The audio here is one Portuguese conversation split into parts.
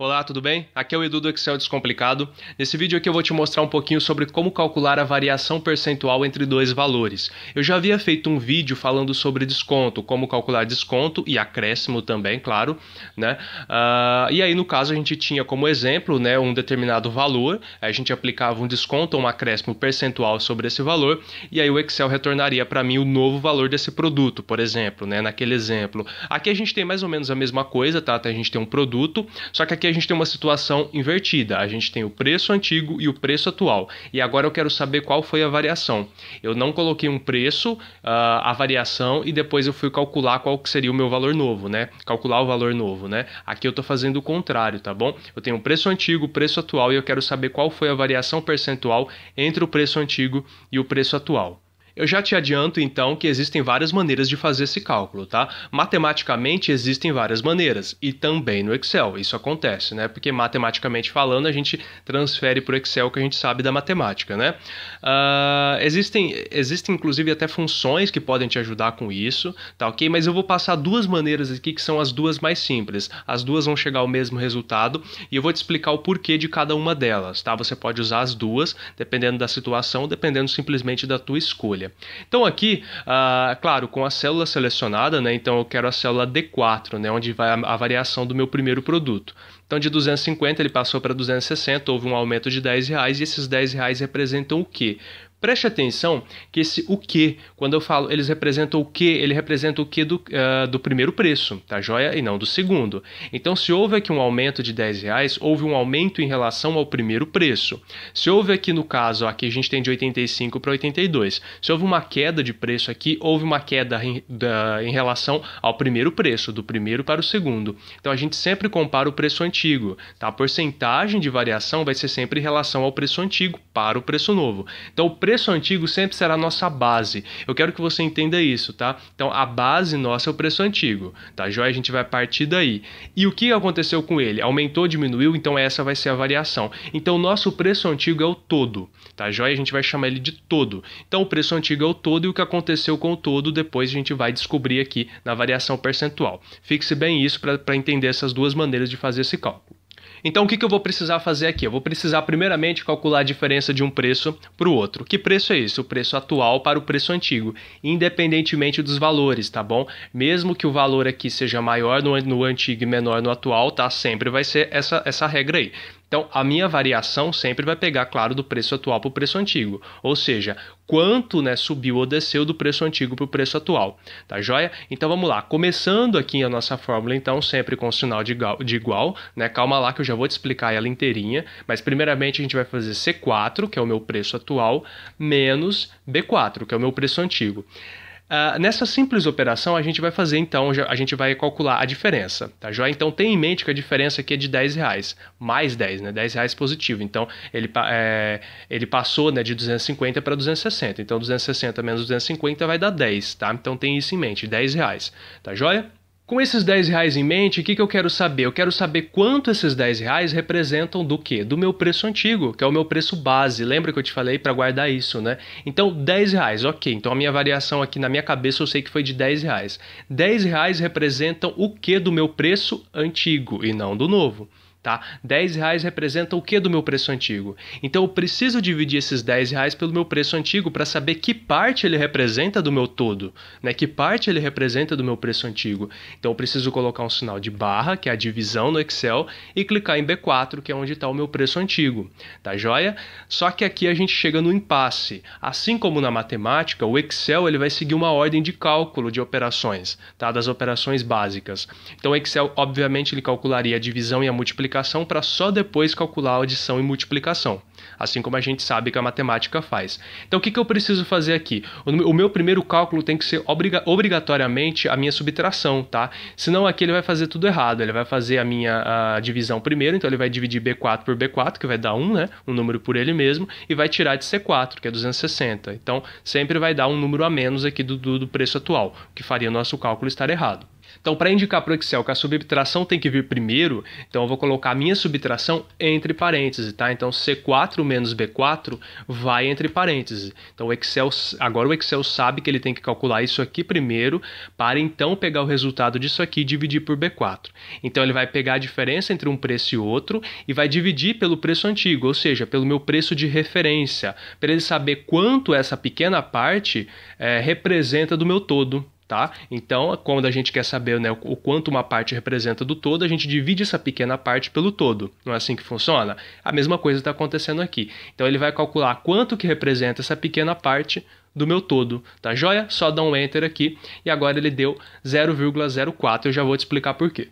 Olá, tudo bem? Aqui é o Edu do Excel Descomplicado. Nesse vídeo aqui eu vou te mostrar um pouquinho sobre como calcular a variação percentual entre dois valores. Eu já havia feito um vídeo falando sobre desconto, como calcular desconto e acréscimo também, claro, né? Uh, e aí no caso a gente tinha como exemplo, né, um determinado valor, a gente aplicava um desconto ou um acréscimo percentual sobre esse valor e aí o Excel retornaria para mim o novo valor desse produto, por exemplo, né, naquele exemplo. Aqui a gente tem mais ou menos a mesma coisa, tá? A gente tem um produto, só que aqui a gente tem uma situação invertida. A gente tem o preço antigo e o preço atual. E agora eu quero saber qual foi a variação. Eu não coloquei um preço, uh, a variação e depois eu fui calcular qual que seria o meu valor novo, né? Calcular o valor novo, né? Aqui eu tô fazendo o contrário, tá bom? Eu tenho o preço antigo, o preço atual e eu quero saber qual foi a variação percentual entre o preço antigo e o preço atual. Eu já te adianto então que existem várias maneiras de fazer esse cálculo, tá? Matematicamente existem várias maneiras e também no Excel, isso acontece, né? Porque matematicamente falando a gente transfere para o Excel o que a gente sabe da matemática, né? Uh, existem, existem inclusive até funções que podem te ajudar com isso, tá ok? Mas eu vou passar duas maneiras aqui que são as duas mais simples. As duas vão chegar ao mesmo resultado e eu vou te explicar o porquê de cada uma delas, tá? Você pode usar as duas, dependendo da situação, dependendo simplesmente da tua escolha área. Então aqui, ah, claro, com a célula selecionada, né, então eu quero a célula D4, né, onde vai a variação do meu primeiro produto. Então, de 250 ele passou para 260, houve um aumento de 10 reais, e esses 10 reais representam o quê? Preste atenção que esse o que, quando eu falo eles representam o que, ele representa o que do, uh, do primeiro preço, tá joia? E não do segundo. Então, se houve aqui um aumento de 10 reais, houve um aumento em relação ao primeiro preço. Se houve aqui no caso, aqui a gente tem de 85 para 82. Se houve uma queda de preço aqui, houve uma queda em, da, em relação ao primeiro preço, do primeiro para o segundo. Então, a gente sempre compara o preço antigo, tá? A porcentagem de variação vai ser sempre em relação ao preço antigo para o preço novo. Então, o preço antigo sempre será nossa base. Eu quero que você entenda isso, tá? Então a base nossa é o preço antigo, tá? Joia, a gente vai partir daí. E o que aconteceu com ele? Aumentou, diminuiu, então essa vai ser a variação. Então o nosso preço antigo é o todo, tá? Joia, a gente vai chamar ele de todo. Então o preço antigo é o todo e o que aconteceu com o todo depois a gente vai descobrir aqui na variação percentual. Fixe bem isso para entender essas duas maneiras de fazer esse cálculo. Então o que, que eu vou precisar fazer aqui? Eu vou precisar primeiramente calcular a diferença de um preço para o outro. Que preço é esse? O preço atual para o preço antigo, independentemente dos valores, tá bom? Mesmo que o valor aqui seja maior no, no antigo e menor no atual, tá? Sempre vai ser essa, essa regra aí. Então, a minha variação sempre vai pegar, claro, do preço atual para o preço antigo. Ou seja, quanto né, subiu ou desceu do preço antigo para o preço atual. Tá joia? Então, vamos lá. Começando aqui a nossa fórmula, então, sempre com o sinal de igual. De igual né? Calma lá que eu já vou te explicar ela inteirinha. Mas, primeiramente, a gente vai fazer C4, que é o meu preço atual, menos B4, que é o meu preço antigo. Uh, nessa simples operação, a gente vai fazer então, a gente vai calcular a diferença, tá joia? Então tenha em mente que a diferença aqui é de 10 reais, mais 10, né? 10 reais positivo. Então ele, é, ele passou né, de 250 para 260. Então 260 menos 250 vai dar 10, tá? Então tem isso em mente, 10 reais, tá joia? Com esses 10 reais em mente, o que, que eu quero saber? Eu quero saber quanto esses 10 reais representam do quê? Do meu preço antigo, que é o meu preço base. Lembra que eu te falei para guardar isso, né? Então, 10 reais, ok. Então a minha variação aqui na minha cabeça eu sei que foi de 10 reais. 10 reais representam o que do meu preço antigo e não do novo tá? 10 reais representa o que do meu preço antigo? Então eu preciso dividir esses 10 reais pelo meu preço antigo para saber que parte ele representa do meu todo, né? Que parte ele representa do meu preço antigo. Então eu preciso colocar um sinal de barra, que é a divisão no Excel, e clicar em B4, que é onde está o meu preço antigo, tá joia? Só que aqui a gente chega no impasse. Assim como na matemática, o Excel ele vai seguir uma ordem de cálculo de operações, tá? Das operações básicas. Então o Excel, obviamente, ele calcularia a divisão e a multiplicação multiplicação para só depois calcular a adição e multiplicação, assim como a gente sabe que a matemática faz. Então o que, que eu preciso fazer aqui? O meu primeiro cálculo tem que ser obriga obrigatoriamente a minha subtração, tá? Senão aqui ele vai fazer tudo errado, ele vai fazer a minha a divisão primeiro, então ele vai dividir B4 por B4, que vai dar 1, né? Um número por ele mesmo, e vai tirar de C4, que é 260. Então sempre vai dar um número a menos aqui do, do, do preço atual, o que faria nosso cálculo estar errado. Então, para indicar para o Excel que a subtração tem que vir primeiro, então eu vou colocar a minha subtração entre parênteses, tá? Então, C4 menos B4 vai entre parênteses. Então, o Excel, agora o Excel sabe que ele tem que calcular isso aqui primeiro, para então pegar o resultado disso aqui e dividir por B4. Então, ele vai pegar a diferença entre um preço e outro e vai dividir pelo preço antigo, ou seja, pelo meu preço de referência, para ele saber quanto essa pequena parte é, representa do meu todo. Tá? Então, quando a gente quer saber né, o quanto uma parte representa do todo, a gente divide essa pequena parte pelo todo. Não é assim que funciona? A mesma coisa está acontecendo aqui. Então, ele vai calcular quanto que representa essa pequena parte do meu todo, tá joia? Só dá um enter aqui e agora ele deu 0,04, eu já vou te explicar por quê.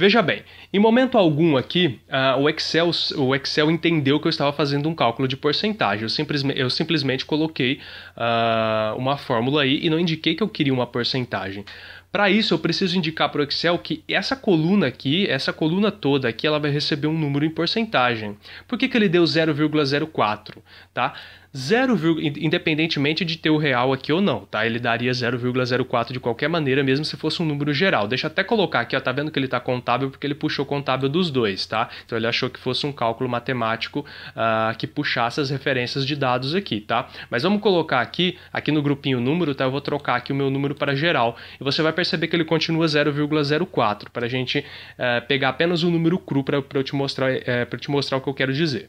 Veja bem, em momento algum aqui, uh, o, Excel, o Excel entendeu que eu estava fazendo um cálculo de porcentagem. Eu, simplesme, eu simplesmente coloquei uh, uma fórmula aí e não indiquei que eu queria uma porcentagem. Para isso, eu preciso indicar para o Excel que essa coluna aqui, essa coluna toda aqui, ela vai receber um número em porcentagem. Por que, que ele deu 0,04? Tá? 0, independentemente de ter o real aqui ou não, tá? Ele daria 0,04 de qualquer maneira, mesmo se fosse um número geral. Deixa eu até colocar aqui, ó, tá vendo que ele tá contábil porque ele puxou contábil dos dois, tá? Então ele achou que fosse um cálculo matemático uh, que puxasse as referências de dados aqui, tá? Mas vamos colocar aqui, aqui no grupinho número, tá? Eu vou trocar aqui o meu número para geral e você vai perceber que ele continua 0,04 para a gente uh, pegar apenas o número cru para eu te mostrar, uh, eh, para te mostrar o que eu quero dizer.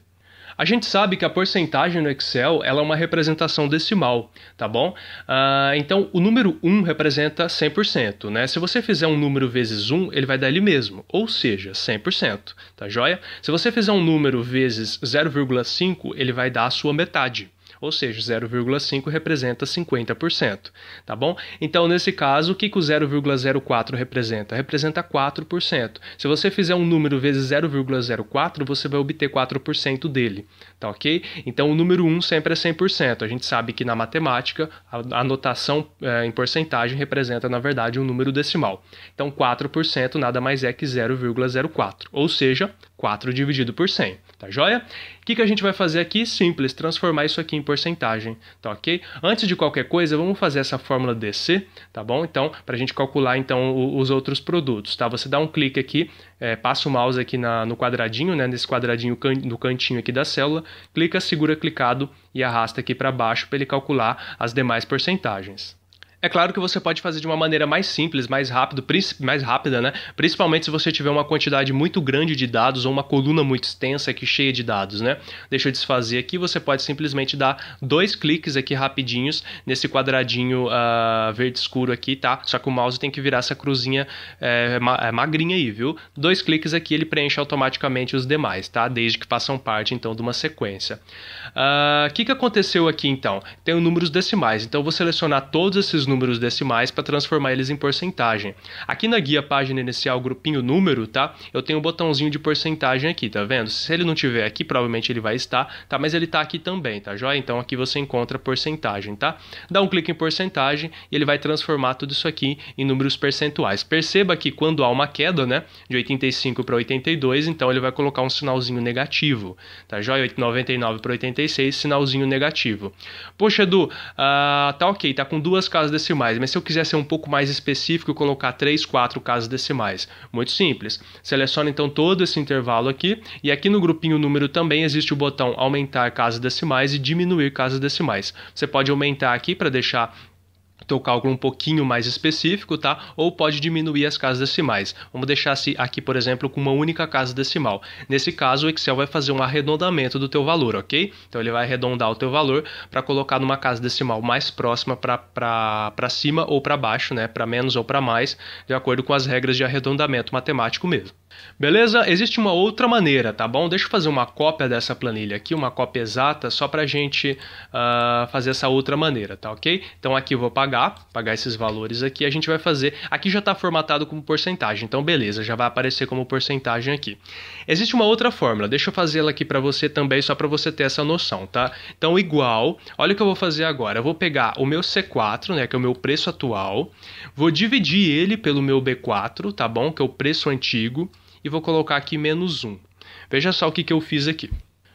A gente sabe que a porcentagem no Excel ela é uma representação decimal, tá bom? Uh, então, o número 1 representa 100%, né? Se você fizer um número vezes 1, ele vai dar ele mesmo, ou seja, 100%, tá joia? Se você fizer um número vezes 0,5, ele vai dar a sua metade ou seja, 0,5 representa 50%, tá bom? Então, nesse caso, o que, que o 0,04 representa? Representa 4%. Se você fizer um número vezes 0,04, você vai obter 4% dele, tá ok? Então o número 1 sempre é 100%. A gente sabe que na matemática a notação é, eh, em porcentagem representa na verdade um número decimal. Então 4% nada mais é que 0,04, ou seja, 4 dividido por 100, tá joia? O que, que a gente vai fazer aqui? Simples, transformar isso aqui em porcentagem, tá ok? Antes de qualquer coisa, vamos fazer essa fórmula DC, tá bom? Então, para a gente calcular então os outros produtos, tá? Você dá um clique aqui, é, passa o mouse aqui na, no quadradinho, né? Nesse quadradinho can, no cantinho aqui da célula, clica segura clicado e arrasta aqui para baixo para ele calcular as demais porcentagens. É claro que você pode fazer de uma maneira mais simples, mais rápido, mais rápida, né? Principalmente se você tiver uma quantidade muito grande de dados ou uma coluna muito extensa que cheia de dados, né? Deixa eu desfazer aqui, você pode simplesmente dar dois cliques aqui rapidinhos nesse quadradinho uh, verde escuro aqui, tá? Só que o mouse tem que virar essa cruzinha é, magrinha aí, viu? Dois cliques aqui ele preenche automaticamente os demais, tá? Desde que façam parte então de uma sequência. O uh, ah, que, que aconteceu aqui então? Tem números decimais, então vou selecionar todos esses números decimais para transformar eles em porcentagem. Aqui na guia página inicial, grupinho número, tá? Eu tenho um botãozinho de porcentagem aqui, tá vendo? Se ele não tiver aqui, provavelmente ele vai estar, tá? Mas ele tá aqui também, tá joia? Então aqui você encontra porcentagem, tá? Dá um clique em porcentagem e ele vai transformar tudo isso aqui em números percentuais. Perceba que quando há uma queda, né, de 85 para 82, então ele vai colocar um sinalzinho negativo, tá joia? 99 para 86, sinalzinho negativo. Poxa, Edu, uh, tá ok, tá com duas casas decimais, mas se eu quiser ser um pouco mais específico e colocar 3, 4 casas decimais, muito simples. Seleciona então todo esse intervalo aqui e aqui no grupinho número também existe o botão aumentar casas decimais e diminuir casas decimais. Você pode aumentar aqui para deixar teu cálculo um pouquinho mais específico, tá? Ou pode diminuir as casas decimais. Vamos deixar aqui, por exemplo, com uma única casa decimal. Nesse caso, o Excel vai fazer um arredondamento do teu valor, ok? Então ele vai arredondar o teu valor para colocar numa casa decimal mais próxima para cima ou para baixo, né? Para menos ou para mais, de acordo com as regras de arredondamento matemático mesmo. Beleza? Existe uma outra maneira, tá bom? Deixa eu fazer uma cópia dessa planilha aqui, uma cópia exata, só para a gente uh, fazer essa outra maneira, tá ok? Então aqui eu vou pagar, pagar esses valores aqui, a gente vai fazer... Aqui já está formatado como porcentagem, então beleza, já vai aparecer como porcentagem aqui. Existe uma outra fórmula, deixa eu fazê-la aqui para você também, só para você ter essa noção, tá? Então igual, olha o que eu vou fazer agora, eu vou pegar o meu C4, né, que é o meu preço atual, vou dividir ele pelo meu B4, tá bom? Que é o preço antigo, e vou colocar aqui menos 1. Veja só o que, que eu fiz aqui.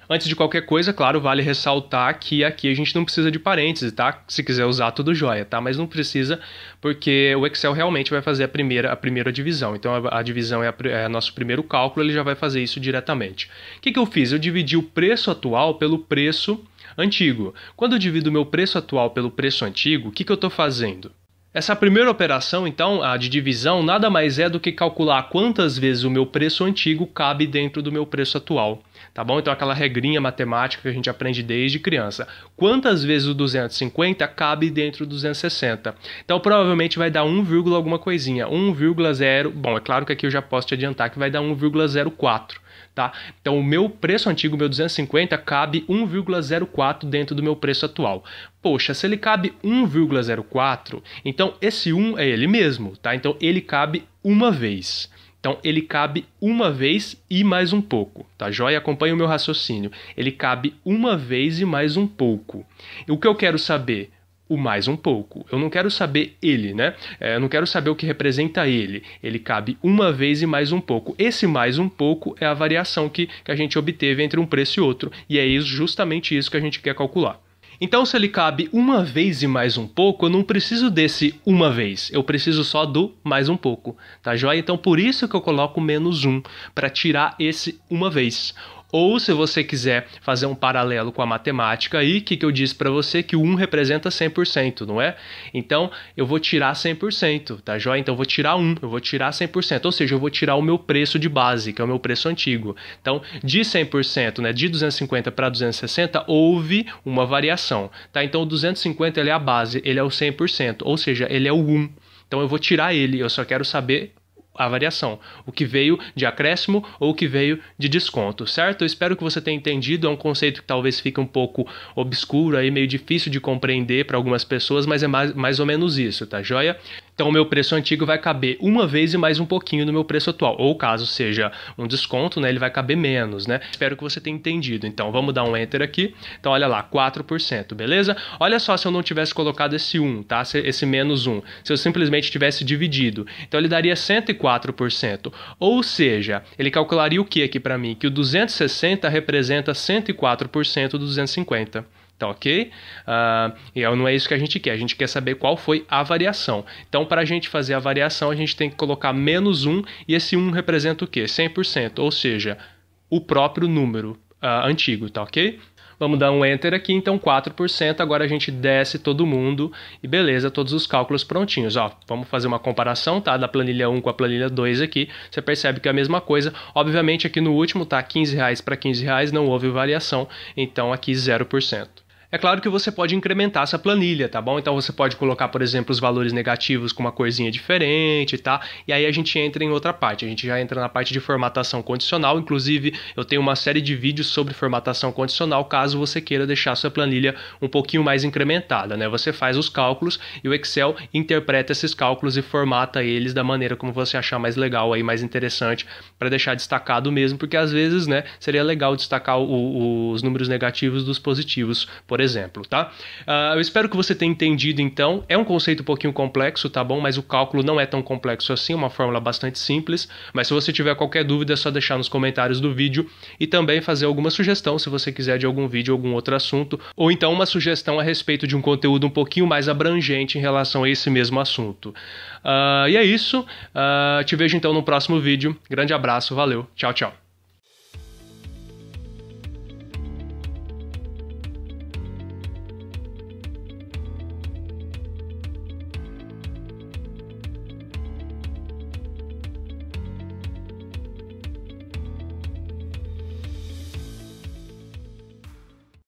Antes de qualquer coisa, claro, vale ressaltar que aqui a gente não precisa de parênteses, tá? Se quiser usar, tudo jóia, tá? Mas não precisa, porque o Excel realmente vai fazer a primeira, a primeira divisão. Então, a, a divisão é, a, é nosso primeiro cálculo, ele já vai fazer isso diretamente. O que, que eu fiz? Eu dividi o preço atual pelo preço antigo. Quando eu divido o meu preço atual pelo preço antigo, o que, que eu estou fazendo? Essa primeira operação, então, a de divisão, nada mais é do que calcular quantas vezes o meu preço antigo cabe dentro do meu preço atual, tá bom? Então aquela regrinha matemática que a gente aprende desde criança. Quantas vezes o 250 cabe dentro do 260? Então provavelmente vai dar 1, alguma coisinha, 1,0. Bom, é claro que aqui eu já posso te adiantar que vai dar 1,04. Tá? Então o meu preço antigo, meu 250, cabe 1,04 dentro do meu preço atual. Poxa, se ele cabe 1,04, então esse 1 é ele mesmo, tá? Então ele cabe uma vez. Então ele cabe uma vez e mais um pouco, tá? Joia, acompanha o meu raciocínio. Ele cabe uma vez e mais um pouco. E o que eu quero saber? o mais um pouco. Eu não quero saber ele, né? É, eu não quero saber o que representa ele. Ele cabe uma vez e mais um pouco. Esse mais um pouco é a variação que, que a gente obteve entre um preço e outro. E é isso, justamente isso que a gente quer calcular. Então, se ele cabe uma vez e mais um pouco, eu não preciso desse uma vez, eu preciso só do mais um pouco, tá joia? Então, por isso que eu coloco menos um, para tirar esse uma vez. Ou se você quiser fazer um paralelo com a matemática aí, que, que eu disse para você que o 1 representa 100%, não é? Então eu vou tirar 100%, tá joia? Então eu vou tirar 1, eu vou tirar 100%, ou seja, eu vou tirar o meu preço de base, que é o meu preço antigo. Então de 100%, né, de 250 para 260, houve uma variação, tá? Então o 250 ele é a base, ele é o 100%, ou seja, ele é o 1. Então eu vou tirar ele, eu só quero saber a variação, o que veio de acréscimo ou o que veio de desconto, certo? Eu espero que você tenha entendido, é um conceito que talvez fique um pouco obscuro aí, meio difícil de compreender para algumas pessoas, mas é mais, mais ou menos isso, tá joia? Então, o meu preço antigo vai caber uma vez e mais um pouquinho do meu preço atual. Ou caso seja um desconto, né, ele vai caber menos, né? Espero que você tenha entendido. Então, vamos dar um enter aqui. Então, olha lá, 4%, beleza? Olha só se eu não tivesse colocado esse 1, tá? Esse menos 1. Se eu simplesmente tivesse dividido. Então, ele daria 104%. Ou seja, ele calcularia o que aqui para mim? Que o 260 representa 104% do 250. Tá ok? Uh, e é, não é isso que a gente quer, a gente quer saber qual foi a variação. Então, para a gente fazer a variação, a gente tem que colocar menos 1 e esse 1 representa o quê? 100%, ou seja, o próprio número uh, antigo, tá ok? Vamos dar um Enter aqui, então 4%. Agora a gente desce todo mundo e beleza, todos os cálculos prontinhos. Ó, vamos fazer uma comparação, tá? Da planilha 1 com a planilha 2 aqui. Você percebe que é a mesma coisa. Obviamente aqui no último tá 15 reais para R$15, reais, não houve variação. Então aqui 0%. É claro que você pode incrementar essa planilha, tá bom? Então você pode colocar, por exemplo, os valores negativos com uma corzinha diferente, tá? E aí a gente entra em outra parte, a gente já entra na parte de formatação condicional, inclusive eu tenho uma série de vídeos sobre formatação condicional, caso você queira deixar sua planilha um pouquinho mais incrementada, né? Você faz os cálculos e o Excel interpreta esses cálculos e formata eles da maneira como você achar mais legal aí, mais interessante, para deixar destacado mesmo, porque às vezes, né, seria legal destacar o, o, os números negativos dos positivos, por exemplo, exemplo, tá? Uh, eu espero que você tenha entendido, então. É um conceito um pouquinho complexo, tá bom? Mas o cálculo não é tão complexo assim, é uma fórmula bastante simples. Mas se você tiver qualquer dúvida, é só deixar nos comentários do vídeo e também fazer alguma sugestão, se você quiser de algum vídeo, algum outro assunto, ou então uma sugestão a respeito de um conteúdo um pouquinho mais abrangente em relação a esse mesmo assunto. Uh, e é isso. Uh, te vejo então no próximo vídeo. Grande abraço, valeu, tchau, tchau.